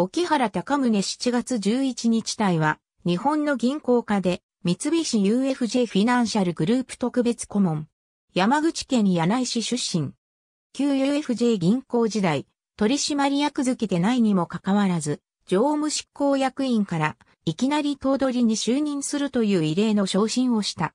沖原高宗7月11日隊は、日本の銀行家で、三菱 UFJ フィナンシャルグループ特別顧問。山口県柳井市出身。旧 UFJ 銀行時代、取締役付でないにもかかわらず、常務執行役員からいきなり頭取に就任するという異例の昇進をした。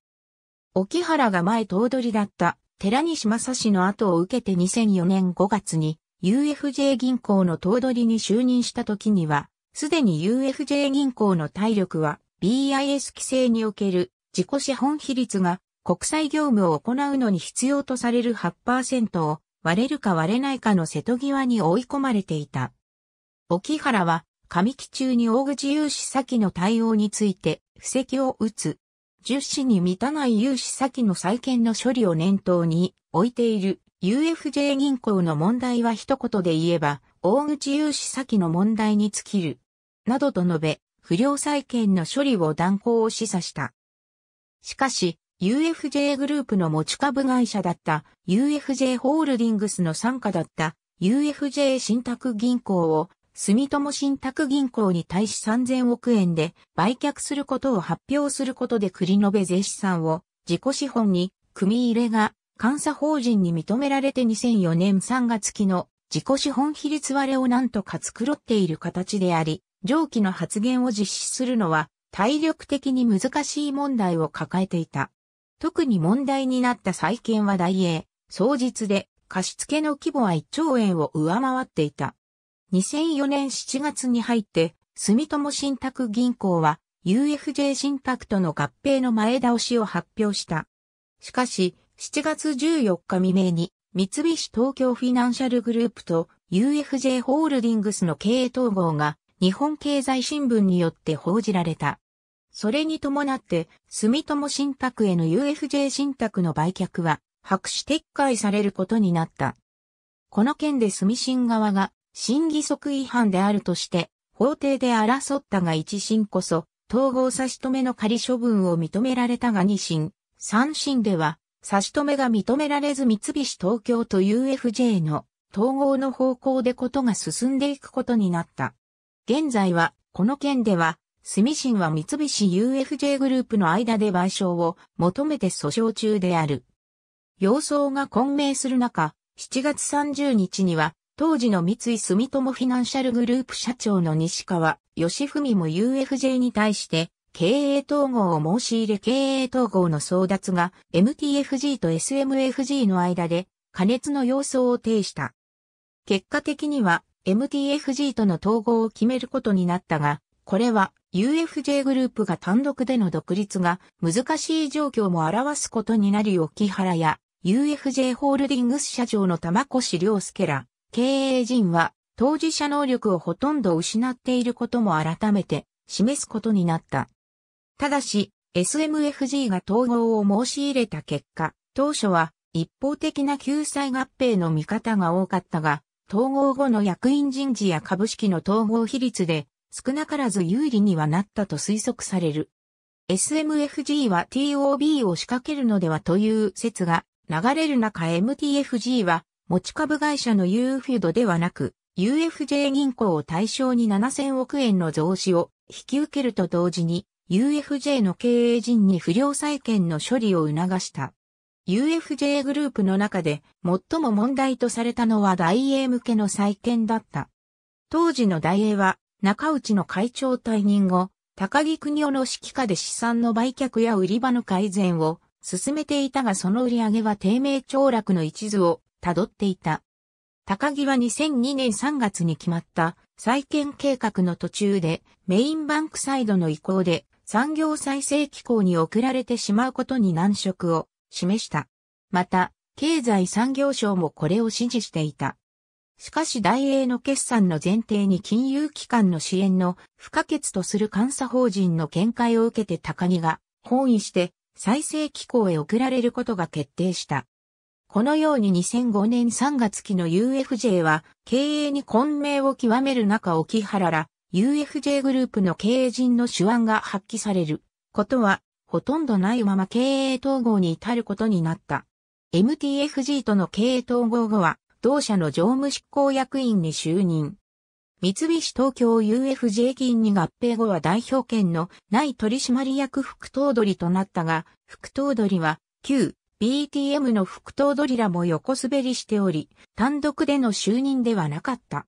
沖原が前頭取だった寺西正氏の後を受けて2004年5月に UFJ 銀行の頭取に就任した時には、すでに UFJ 銀行の体力は BIS 規制における自己資本比率が国際業務を行うのに必要とされる8%を割れるか割れないかの瀬戸際に追い込まれていた。沖原は上期中に大口融資先の対応について布石を打つ。10市に満たない融資先の再建の処理を念頭に置いている UFJ 銀行の問題は一言で言えば、大口融資先の問題に尽きる。などと述べ、不良債権の処理を断行を示唆した。しかし、UFJ グループの持ち株会社だった UFJ ホールディングスの傘下だった UFJ 信託銀行を住友信託銀行に対し3000億円で売却することを発表することで繰り延べ税資産を自己資本に組み入れが監査法人に認められて2004年3月期の自己資本比率割れをなんとか繕っている形であり、上記の発言を実施するのは体力的に難しい問題を抱えていた。特に問題になった債権は大英、総日で貸付の規模は1兆円を上回っていた。2004年7月に入って、住友信託銀行は UFJ 信託との合併の前倒しを発表した。しかし、7月14日未明に、三菱東京フィナンシャルグループと UFJ ホールディングスの経営統合が日本経済新聞によって報じられた。それに伴って、住友信託への UFJ 信託の売却は白紙撤回されることになった。この件で住信側が審議則違反であるとして、法廷で争ったが一審こそ、統合差し止めの仮処分を認められたが二審、三審では、差し止めが認められず三菱東京と UFJ の統合の方向でことが進んでいくことになった。現在は、この件では、住信は三菱 UFJ グループの間で賠償を求めて訴訟中である。様相が混迷する中、7月30日には、当時の三井住友フィナンシャルグループ社長の西川義文も UFJ に対して、経営統合を申し入れ経営統合の争奪が MTFG と SMFG の間で加熱の様相を呈した。結果的には MTFG との統合を決めることになったが、これは UFJ グループが単独での独立が難しい状況も表すことになり沖原や UFJ ホールディングス社長の玉越良介ら経営陣は当事者能力をほとんど失っていることも改めて示すことになった。ただし、SMFG が統合を申し入れた結果、当初は一方的な救済合併の見方が多かったが、統合後の役員人事や株式の統合比率で少なからず有利にはなったと推測される。SMFG は TOB を仕掛けるのではという説が流れる中 MTFG は持ち株会社の UFID ではなく UFJ 銀行を対象に7000億円の増資を引き受けると同時に UFJ の経営陣に不良債権の処理を促した。UFJ グループの中で最も問題とされたのは大英向けの債権だった。当時の大英は中内の会長退任後、高木国夫の指揮下で資産の売却や売り場の改善を進めていたがその売り上げは低迷凋落の一途をたどっていた。高木は2002年3月に決まった再建計画の途中でメインバンクサイドの意向で産業再生機構に送られてしまうことに難色を示した。また、経済産業省もこれを支持していた。しかし大英の決算の前提に金融機関の支援の不可欠とする監査法人の見解を受けて高木が本意して再生機構へ送られることが決定した。このように2005年3月期の UFJ は経営に混迷を極める中沖原ら UFJ グループの経営陣の手腕が発揮されることはほとんどないまま経営統合に至ることになった。MTFG との経営統合後は同社の常務執行役員に就任。三菱東京 UFJ 金に合併後は代表権のない取締役副頭取となったが、副頭取は旧 BTM の副頭取らも横滑りしており、単独での就任ではなかった。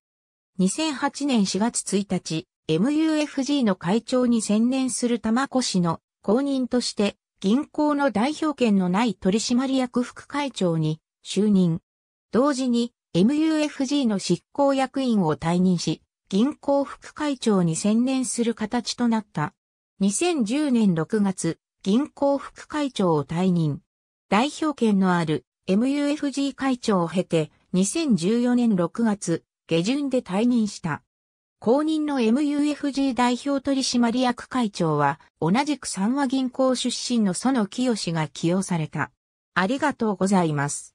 2008年4月1日、MUFG の会長に専念する玉子氏の公認として、銀行の代表権のない取締役副会長に就任。同時に MUFG の執行役員を退任し、銀行副会長に専念する形となった。2010年6月、銀行副会長を退任。代表権のある MUFG 会長を経て、2014年6月、下旬で退任した。公認の MUFG 代表取締役会長は、同じく三和銀行出身の園清が起用された。ありがとうございます。